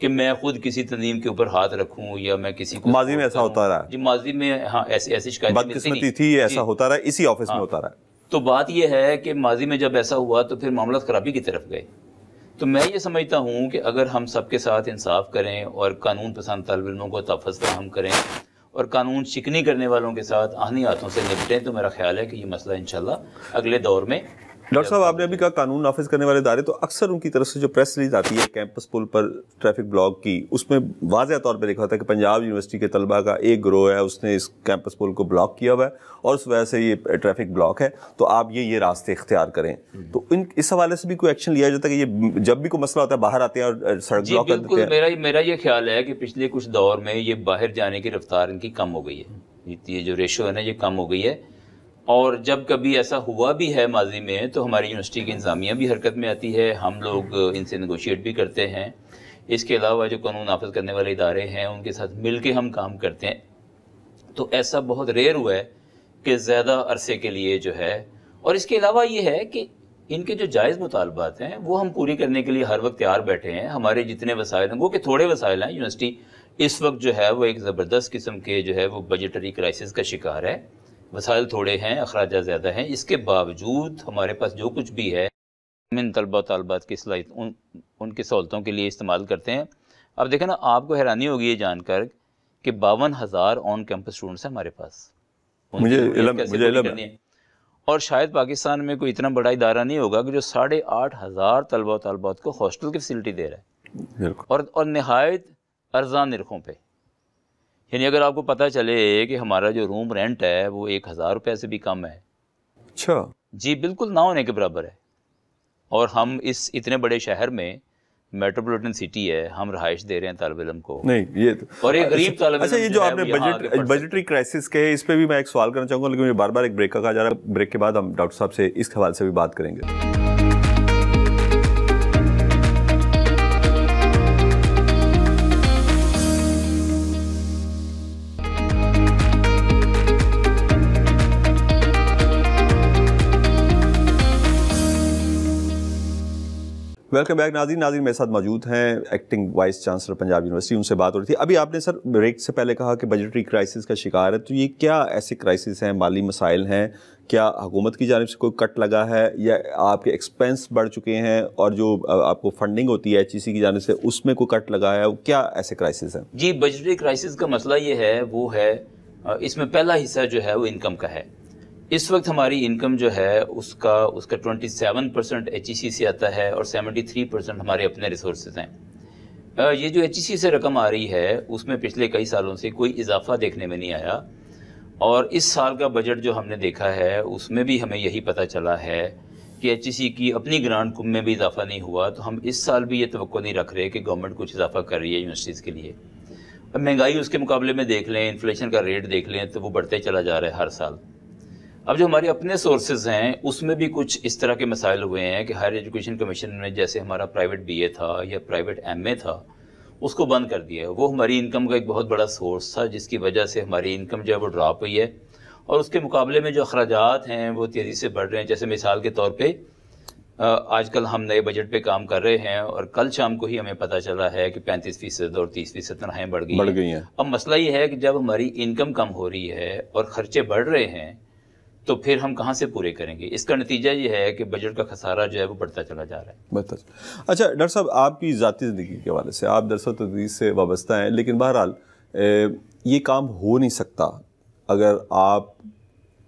कि मैं खुद किसी तंजीम के ऊपर हाथ रखूं या मैं किसी को माजी में ऐसा होता रहा जी माजी में हाँ ऐसी ऐसी शिकायत थी ऐसा होता रहा इसी ऑफिस में हाँ। होता रहा तो बात यह है कि माजी में जब ऐसा हुआ तो फिर मामला खराबी की तरफ गए तो मैं ये समझता हूँ कि अगर हम सबके साथ इंसाफ करें और कानून पसंद तलब तलबों को तहफ़ फ्राहम करें और कानून शिकनी करने वालों के साथ आहनी हाथों से निपटें तो मेरा ख्याल है कि ये मसला इन अगले दौर में डॉक्टर साहब आपने अभी कहा कानून नाफिज करने वाले इदारे तो अक्सर उनकी तरफ से जो प्रेस रिलीज आती है कैंपस पुल पर ट्रैफिक ब्लॉक की उसमें वाजह तौर पर लिखा होता है कि पंजाब यूनिवर्सिटी के तलबा का एक ग्रोह है उसने इस कैंपस पुल को ब्लॉक किया हुआ है और उस वजह से ये ट्रैफिक ब्लॉक है तो आप ये ये रास्ते इख्तियार करें तो इन इस हवाले से भी कोई एक्शन लिया जाता है कि ये जब भी कोई मसला होता है बाहर आते हैं और सड़क ब्लॉक करते हैं मेरा मेरा ये ख्याल है कि पिछले कुछ दौर में ये बाहर जाने की रफ्तार इनकी कम हो गई है ये जो रेशो है ना ये कम हो गई है और जब कभी ऐसा हुआ भी है माजी में तो हमारी यूनिवर्सिटी की इंतज़ामिया भी हरकत में आती है हम लोग इनसे नगोशिएट भी करते हैं इसके अलावा जो कानून नाफज करने वाले इदारे हैं उनके साथ मिल के हम काम करते हैं तो ऐसा बहुत रेयर हुआ है कि ज़्यादा अरसे के लिए जो है और इसके अलावा ये है कि इनके जो जायज़ मुतालबात हैं वो हम पूरी करने के लिए हर वक्त तैयार बैठे हैं हमारे जितने वसायल हैं वो कि थोड़े वसायल हैं यूनिवर्सिटी इस वक्त जो है वो एक ज़बरदस्त किस्म के जो है वो बजटरी क्राइसिस का शिकार है वसाइल थोड़े हैं अखराज ज़्यादा हैं इसके बावजूद हमारे पास जो कुछ भी है इन तलबा तलबात की सलाहित उन उनकी सहूलतों के लिए इस्तेमाल करते हैं अब देखें ना आपको हैरानी होगी ये जानकर कि बावन हज़ार ऑन कैंपस स्टूडेंट्स हैं हमारे पास मुझे इलम मुझे इलम है और शायद पाकिस्तान में कोई इतना बड़ा इदारा नहीं होगा कि जो साढ़े आठ हज़ार तलबा तलबात को हॉस्टल की फैसिलिटी दे रहा है और और नहायत अर्जा निरखों पर यानी अगर आपको पता चले कि हमारा जो रूम रेंट है वो एक हज़ार रुपये से भी कम है अच्छा जी बिल्कुल ना होने के बराबर है और हम इस इतने बड़े शहर में मेट्रोपोलिटन सिटी है हम रहाइश दे रहे हैं तालब इलम को नहीं ये तो और एक अच्छा, गरीब तालब अच्छा ये जो आपने बजट बजटरी क्राइसिस के इस पर भी मैं एक सवाल करना चाहूँगा लेकिन मुझे बार बार एक ब्रेक का कहा जा रहा है ब्रेक के बाद हम डॉक्टर साहब से इस हवाले से भी बात करेंगे वेलकम बैक नाजी नाजी मेरे साथ मौजूद हैं acting vice chancellor Punjab university उनसे बात हो रही थी अभी आपने सर ब्रेक से पहले कहा कि बजटरी क्राइसिस का शिकार है तो ये क्या ऐसे क्राइसिस हैं माली मसाइल हैं क्या हुकूमत की जानब से कोई कट लगा है या आपके एक्सपेंस बढ़ चुके हैं और जो आपको फंडिंग होती है एच e की जानब से उसमें कोई कट लगा है क्या ऐसे क्राइसिस हैं जी बजटरी क्राइसिस का मसला ये है वो है इसमें पहला हिस्सा जो है वो इनकम का है इस वक्त हमारी इनकम जो है उसका उसका 27 परसेंट एच से आता है और 73 परसेंट हमारे अपने रिसोर्सेज हैं ये जो एच e से रकम आ रही है उसमें पिछले कई सालों से कोई इजाफा देखने में नहीं आया और इस साल का बजट जो हमने देखा है उसमें भी हमें यही पता चला है कि एच e की अपनी ग्रांट कुम में भी इजाफा नहीं हुआ तो हम इस साल भी ये तो नहीं रख रहे कि गवर्नमेंट कुछ इजाफा कर रही है यूनिवर्सिटीज़ के लिए अब महंगाई उसके मुकाबले में देख लें इन्फ्लेशन का रेट देख लें तो वो बढ़ते चला जा रहा है हर साल अब जो हमारे अपने सोर्सेज हैं उसमें भी कुछ इस तरह के मसाइल हुए हैं कि हायर एजुकेशन कमीशन ने जैसे हमारा प्राइवेट बीए था या प्राइवेट एमए था उसको बंद कर दिया है वो हमारी इनकम का एक बहुत बड़ा सोर्स था जिसकी वजह से हमारी इनकम जो है वो ड्रॉप हुई है और उसके मुकाबले में जो अखराज हैं वो तेज़ी से बढ़ रहे हैं जैसे मिसाल के तौर पर आजकल हम नए बजट पे काम कर रहे हैं और कल शाम को ही हमें पता चला है कि पैंतीस फीसद और तीस फीसद तनख्वाहें बढ़ गई बढ़ गई हैं अब मसला ये है कि जब हमारी इनकम कम हो रही है और खर्चे बढ़ रहे हैं तो फिर हम कहाँ से पूरे करेंगे इसका नतीजा ये है कि बजट का खसारा जो है वो बढ़ता चला जा रहा है बढ़ता अच्छा डॉक्टर साहब आपकी ज़ाती ज़िंदगी के हवाले से आप दरअसल तदरीस से वाबस्ता हैं लेकिन बहरहाल ये काम हो नहीं सकता अगर आप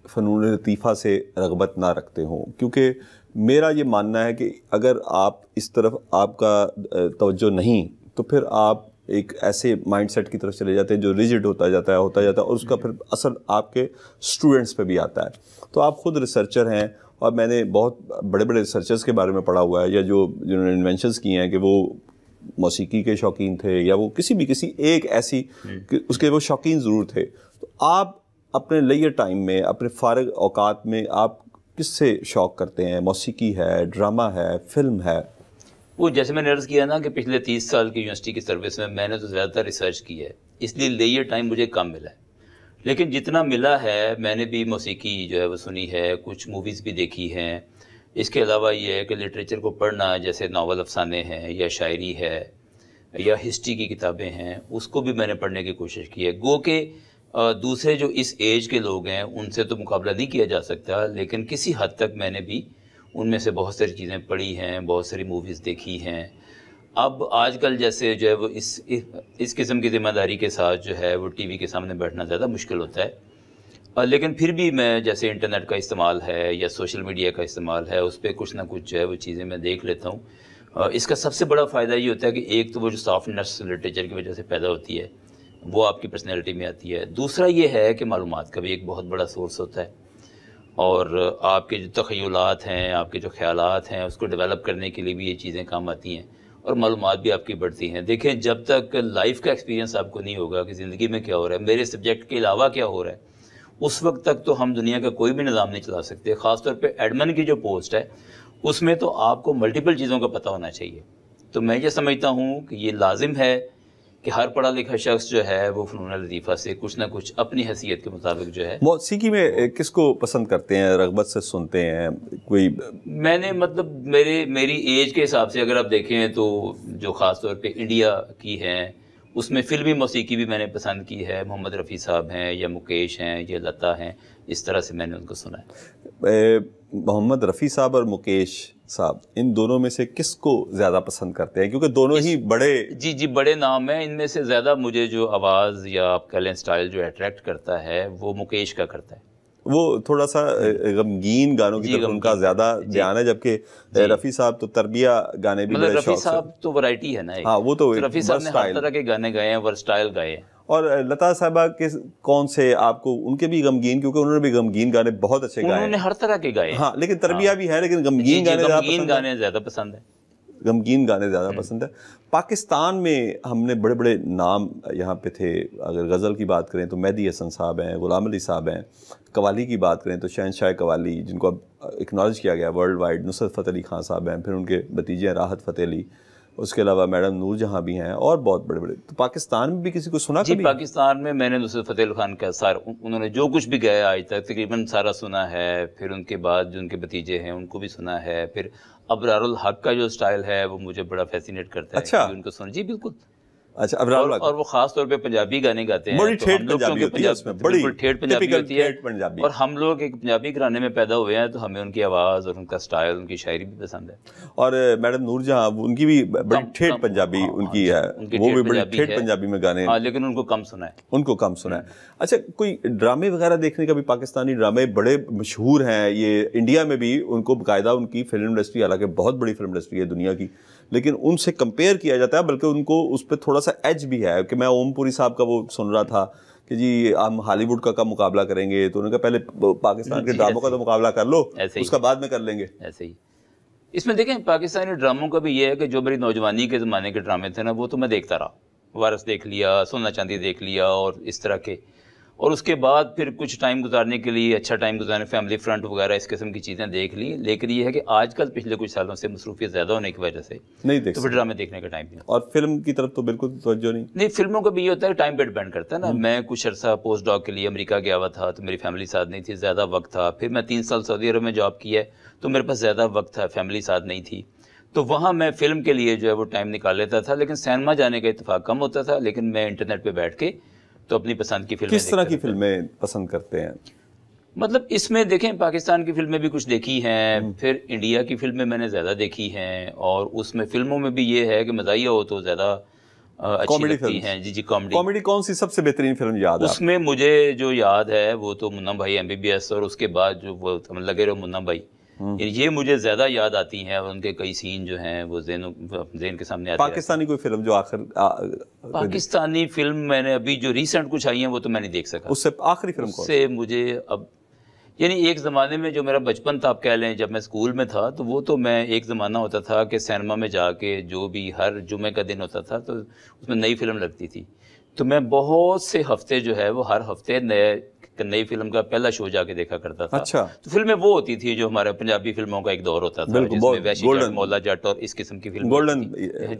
फ़नून लतीफ़ा से रगबत ना रखते हों क्योंकि मेरा ये मानना है कि अगर आप इस तरफ आपका तवज्जो नहीं तो फिर आप एक ऐसे माइंडसेट की तरफ चले जाते हैं जो रिजिड होता जाता है होता जाता है और उसका फिर असर आपके स्टूडेंट्स पे भी आता है तो आप खुद रिसर्चर हैं और मैंने बहुत बड़े बड़े रिसर्चर्स के बारे में पढ़ा हुआ है या जो जिन्होंने इन्वेंशन किए हैं कि वो मौसीकी के शौकीन थे या वो किसी भी किसी एक ऐसी उसके वो शौकीन ज़रूर थे तो आप अपने लइए टाइम में अपने फारग अवकात में आप किससे शौक करते हैं मौसीकी है ड्रामा है फिल्म है वो जैसे मैंने अर्ज़ किया ना कि पिछले तीस साल की यूनिवर्सिटी की सर्विस में मैंने तो ज़्यादातर रिसर्च की है इसलिए लेयर टाइम मुझे कम मिला है लेकिन जितना मिला है मैंने भी मौसीकी जो है वो सुनी है कुछ मूवीज़ भी देखी हैं इसके अलावा ये है कि लिटरेचर को पढ़ना जैसे नावल अफसाने हैं या शायरी है या हिस्ट्री की किताबें हैं उसको भी मैंने पढ़ने की कोशिश की है गो के दूसरे जो इस एज के लोग हैं उनसे तो मुकाबला नहीं किया जा सकता लेकिन किसी हद तक मैंने भी उनमें से बहुत सारी चीज़ें पढ़ी हैं बहुत सारी मूवीज़ देखी हैं अब आजकल जैसे जो है वो इस इस किस्म की जिम्मेदारी के साथ जो है वो टीवी के सामने बैठना ज़्यादा मुश्किल होता है और लेकिन फिर भी मैं जैसे इंटरनेट का इस्तेमाल है या सोशल मीडिया का इस्तेमाल है उस पर कुछ ना कुछ जो है वो चीज़ें मैं देख लेता हूँ इसका सबसे बड़ा फ़ायदा ये होता है कि एक तो वो जो सॉफ्टनेस लिटरेचर की वजह से पैदा होती है वो आपकी पर्सनैलिटी में आती है दूसरा ये है कि मालूम का भी एक बहुत बड़ा सोर्स होता है और आपके जो तखयलात हैं आपके जो ख्याल हैं उसको डेवलप करने के लिए भी ये चीज़ें काम आती हैं और मालूम भी आपकी बढ़ती हैं देखें जब तक लाइफ का एक्सपीरियंस आपको नहीं होगा कि ज़िंदगी में क्या हो रहा है मेरे सब्जेक्ट के अलावा क्या हो रहा है उस वक्त तक तो हम दुनिया का कोई भी निज़ाम नहीं चला सकते ख़ासतौर पर एडमन की जो पोस्ट है उसमें तो आपको मल्टीपल चीज़ों का पता होना चाहिए तो मैं ये समझता हूँ कि ये लाजिम है कि हर पढ़ा लिखा शख्स जो है वो फ़नून लतीफ़ा से कुछ ना कुछ अपनी हैसियत के मुताबिक जो है मौसीकी में किसको पसंद करते हैं रगबत से सुनते हैं कोई मैंने मतलब मेरे मेरी एज के हिसाब से अगर आप देखें तो जो ख़ास तौर पर इंडिया की हैं उसमें फ़िल्मी मौसीकी भी मैंने पसंद की है मोहम्मद रफ़ी साहब हैं या मुकेश हैं या लता हैं इस तरह से मैंने उनको सुना है मोहम्मद रफ़ी साहब और मुकेश साहब इन दोनों में से किसको ज़्यादा पसंद करते हैं क्योंकि दोनों ही बड़े जी जी बड़े नाम हैं इनमें से ज़्यादा मुझे जो आवाज़ या आप कह लें स्टाइल जो अट्रैक्ट करता है वो मुकेश का करता है वो थोड़ा सा गमगीन गानों की तरफ उनका ज़्यादा ध्यान है जबकि रफ़ी साहब तो तरबिया गाने भी मतलब रफ़ी साहब तो वैरायटी है ना हाँ वो तो, तो रफ़ी साहब ने हर तरह के गाने गाए हैं वर्स्टाइल गाए हैं और लता साहबा के कौन से आपको उनके भी गमगीन क्योंकि उन्होंने भी गमगीन गाने बहुत अच्छे गाए उन्होंने हर तरह के गाए हाँ लेकिन तरबिया हाँ। भी है लेकिन गमगीन गाने गाने ज़्यादा पसंद है गमगीन गाने ज़्यादा हम्म। पसंद है पाकिस्तान में हमने बड़े बड़े नाम यहाँ पे थे अगर गज़ल की बात करें तो मेहदी हसन साहब हैं ग़ुलाम अली साहब हैं कवाली की बात करें तो शहनशाह कवाली जिनको अब इक्नॉलेज किया गया वर्ल्ड वाइड नुसरत फ़तेह अली खान साहब हैं फिर उनके भतीजे राहत फ़तेह अली उसके अलावा मैडम नूर जहाँ भी हैं और बहुत बड़े बड़े तो पाकिस्तान में भी किसी को सुना जी पाकिस्तान में मैंने नुसरत तो फतेह खान का सार उन्होंने जो कुछ भी गया आज तक तकरीबन सारा सुना है फिर उनके बाद जो उनके भतीजे हैं उनको भी सुना है फिर अबरारुल हक का जो स्टाइल है वो मुझे बड़ा फैसिनेट करता अच्छा? है उनको सुना जी बिल्कुल अच्छा अब और, और वो खास तौर पे पंजाबी गाने गाते हैं बड़ी तो ठेठ तो पंजाबी होती है उसमें बड़ी ठेठ पंजाबी होती है पंजाबी और हम लोग एक पंजाबी घराने में पैदा हुए हैं तो हमें उनकी आवाज़ और उनका स्टाइल उनकी शायरी भी पसंद है और मैडम नूर जहाँ उनकी भी बड़ी ठेठ पंजाबी हाँ, उनकी हाँ, है वो भी बड़ी ठेठ पंजाबी में गाने हाँ, लेकिन उनको कम सुना है उनको कम सुना है हम्म। अच्छा कोई ड्रामे वगैरह देखने का भी पाकिस्तानी ड्रामे बड़े मशहूर हैं ये इंडिया में भी उनको बाकायदा उनकी फिल्म इंडस्ट्री हालांकि बहुत बड़ी फिल्म इंडस्ट्री है दुनिया की लेकिन उनसे कंपेयर किया जाता है बल्कि उनको उस पर थोड़ा सा एज भी है कि मैं ओमपुरी साहब का वो सुन रहा था कि जी हम हॉलीवुड का कब मुकाबला करेंगे तो उन्होंने कहा पहले पाकिस्तान के ड्रामों का तो मुकाबला कर लो उसका बाद में कर लेंगे ऐसे ही इसमें देखें पाकिस्तानी ड्रामों का भी ये है कि जो मेरी नौजवानी के ज़माने के ड्रामे थे ना वो तो मैं देखता रहा वारस देख लिया सोना चांदी देख लिया और इस तरह के और उसके बाद फिर कुछ टाइम गुजारने के लिए अच्छा टाइम गुजारने फैमिली फ्रंट वगैरह इस किस्म की चीज़ें देख ली लेकिन ये है कि आजकल पिछले कुछ सालों से मसरूफियत ज़्यादा होने की वजह से नहीं देख तो फिर ड्रामे देखने का टाइम नहीं और फिल्म की तरफ तो बिल्कुल तवज्जो नहीं नहीं फिल्मों का भी ये होता है टाइम पर डिपेंड करता है ना हम्म। मैं कुछ अर्सा पोस्ट डॉक के लिए अमरीका गया हुआ था तो मेरी फैमिली साथ नहीं थी ज़्यादा वक्त था फिर मैं तीन साल सऊदी अरब में जॉब किया है तो मेरे पास ज़्यादा वक्त था फैमिली साथ नहीं थी तो वहाँ मैं फ़िल्म के लिए जो है वो टाइम निकाल लेता था लेकिन सैनमा जाने का इतफाक़ कम होता था लेकिन मैं इंटरनेट पर बैठ के तो अपनी पसंद की फिल्म किस तरह की फिल्में पसंद करते हैं मतलब इसमें देखें पाकिस्तान की फिल्में भी कुछ देखी हैं हम्म। फिर इंडिया की फिल्में मैंने ज़्यादा देखी हैं और उसमें फिल्मों में भी ये है कि मज़ाहिया हो तो ज़्यादा कॉमेडी फिल्म है जी जी कॉमेडी कॉमेडी कौन सी सबसे बेहतरीन फिल्म याद है उसमें मुझे जो याद है वो तो मुन्ना भाई एम और उसके बाद जो वो मतलब लगे रहो मुन्ना भाई हम्म। ये मुझे ज़्यादा याद आती हैं और उनके कई सीन जो हैं वो जहन जेन के सामने आते पाकिस्तानी कोई फिल्म जो आखिर पाकिस्तानी फिल्म मैंने अभी जो रिसेंट कुछ आई है वो तो मैंने देख सका उससे आखिरी फिल्म से मुझे अब यानी एक ज़माने में जो मेरा बचपन था आप कह लें जब मैं स्कूल में था तो वो तो मैं एक ज़माना होता था कि सिनेमा में जाके जो भी हर जुमे का दिन होता था तो उसमें नई फिल्म लगती थी तो मैं बहुत से हफ्ते जो है वो हर हफ्ते नए नई फिल्म का पहला शो जाके देखा करता था अच्छा तो फिल्में वो होती थी जो हमारे पंजाबी फिल्मों का एक दौर होता था जिसमें वैशी जट मौला जाट और इस किस्म की फिल्म गोल्डन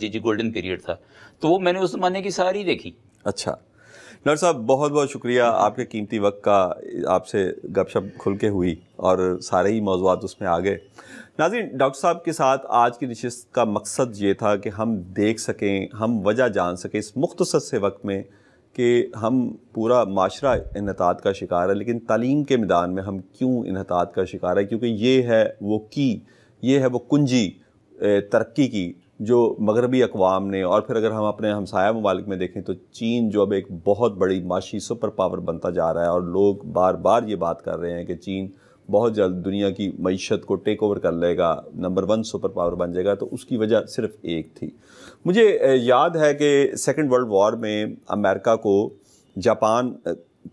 जी जी गोल्डन पीरियड था तो वो मैंने उस जमाने की सारी देखी अच्छा नर साहब बहुत बहुत शुक्रिया आपके कीमती वक्त का आपसे गपशप खुल के हुई और सारे ही मौजूद उसमें आ गए नाजिन डॉक्टर साहब के साथ आज की नशस्त का मकसद ये था कि हम देख सकें हम वजह जान सकें इस मुख्तर से वक्त में कि हम पूरा माशरा इनहतात का शिकार है लेकिन तालीम के मैदान में हम क्यों इनहतात का शिकार है क्योंकि ये है वो की ये है वो कुंजी तरक्की की जो मगरबी अकवाम ने और फिर अगर हम अपने हमसाया ममालिक में देखें तो चीन जो अब एक बहुत बड़ी माशी सुपर पावर बनता जा रहा है और लोग बार बार ये बात कर रहे हैं कि चीन बहुत जल्द दुनिया की मीशत को टेक ओवर कर लेगा नंबर वन सुपर पावर बन जाएगा तो उसकी वजह सिर्फ एक थी मुझे याद है कि सेकेंड वर्ल्ड वॉर में अमेरिका को जापान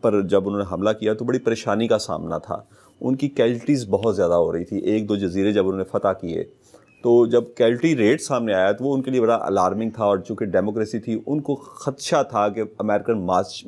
पर जब उन्होंने हमला किया तो बड़ी परेशानी का सामना था उनकी कैल्टीज़ बहुत ज़्यादा हो रही थी एक दो जजीरे जब उन्होंने फ़तह किए तो जब कैल्टी रेट सामने आया तो वो उनके लिए बड़ा अलार्मिंग था और चूँकि डेमोक्रेसी थी उनको खदशा था कि अमेरिकन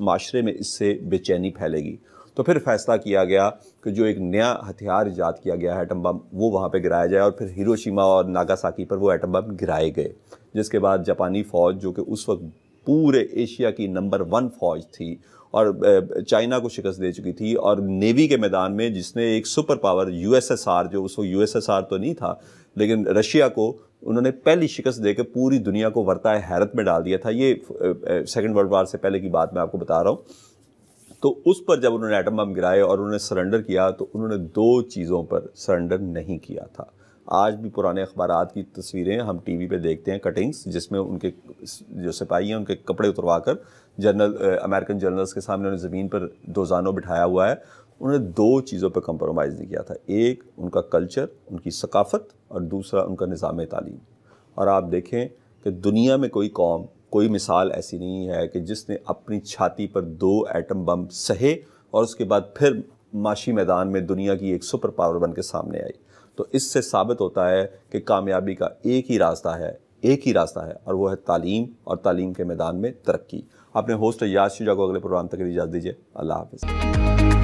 माशरे में इससे बेचैनी फैलेगी तो फिर फैसला किया गया कि जो एक नया हथियार ईजाद किया गया है एटम बम वो वहाँ पे गिराया जाए और फिर हिरोशिमा और नागासाकी पर वो एटम बम गिराए गए जिसके बाद जापानी फ़ौज जो कि उस वक्त पूरे एशिया की नंबर वन फ़ौज थी और चाइना को शिकस्त दे चुकी थी और नेवी के मैदान में जिसने एक सुपर पावर यूएसएसआर जो उसको यू तो नहीं था लेकिन रशिया को उन्होंने पहली शिकस्त देकर पूरी दुनिया को वर्ताए हैरत में डाल दिया था ये सेकेंड वर्ल्ड वार से पहले की बात मैं आपको बता रहा हूँ तो उस पर जब उन्होंने एटम बम गिराए और उन्होंने सरेंडर किया तो उन्होंने दो चीज़ों पर सरेंडर नहीं किया था आज भी पुराने अखबार की तस्वीरें हम टीवी पे देखते हैं कटिंग्स जिसमें उनके जो सिपाही हैं उनके कपड़े उतरवा कर जनरल अमेरिकन जर्नल्स के सामने उन्हें ज़मीन पर दोजानों बिठाया हुआ है उन्होंने दो चीज़ों पर कंप्रोमाइज़ नहीं किया था एक उनका कल्चर उनकी सकाफत और दूसरा उनका निज़ाम तालीम और आप देखें कि दुनिया में कोई कौम कोई मिसाल ऐसी नहीं है कि जिसने अपनी छाती पर दो एटम बम सहे और उसके बाद फिर माशी मैदान में दुनिया की एक सुपर पावर बन के सामने आई तो इससे साबित होता है कि कामयाबी का एक ही रास्ता है एक ही रास्ता है और वो है तालीम और तालीम के मैदान में तरक्की अपने होस्ट याद शुजा को अगले प्रोग्राम तक इजाज़त दीजिए अल्लाह हाफिज़